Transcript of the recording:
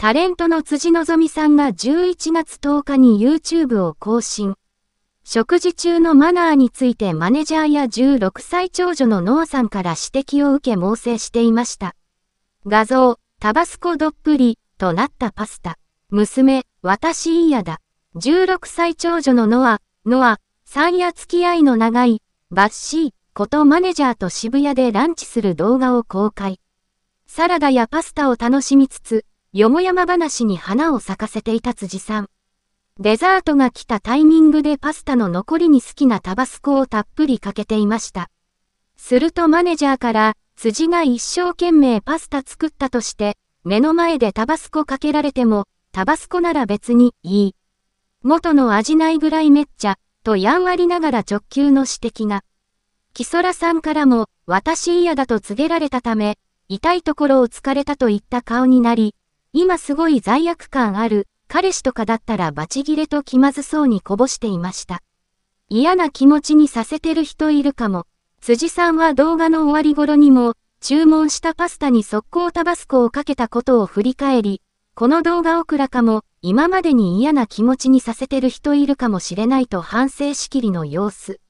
タレントの辻希さんが11月10日に YouTube を更新。食事中のマナーについてマネジャーや16歳長女のノアさんから指摘を受け猛省していました。画像、タバスコどっぷり、となったパスタ。娘、私嫌だ。16歳長女のノア、ノア、さんや付き合いの長い、バッシー、ことマネジャーと渋谷でランチする動画を公開。サラダやパスタを楽しみつつ、よもやま話に花を咲かせていた辻さん。デザートが来たタイミングでパスタの残りに好きなタバスコをたっぷりかけていました。するとマネジャーから、辻が一生懸命パスタ作ったとして、目の前でタバスコかけられても、タバスコなら別にいい。元の味ないぐらいめっちゃ、とやんわりながら直球の指摘が。木空さんからも、私嫌だと告げられたため、痛いところを疲れたといった顔になり、今すごい罪悪感ある、彼氏とかだったらバチギレと気まずそうにこぼしていました。嫌な気持ちにさせてる人いるかも。辻さんは動画の終わり頃にも、注文したパスタに速攻タバスコをかけたことを振り返り、この動画オクラかも、今までに嫌な気持ちにさせてる人いるかもしれないと反省しきりの様子。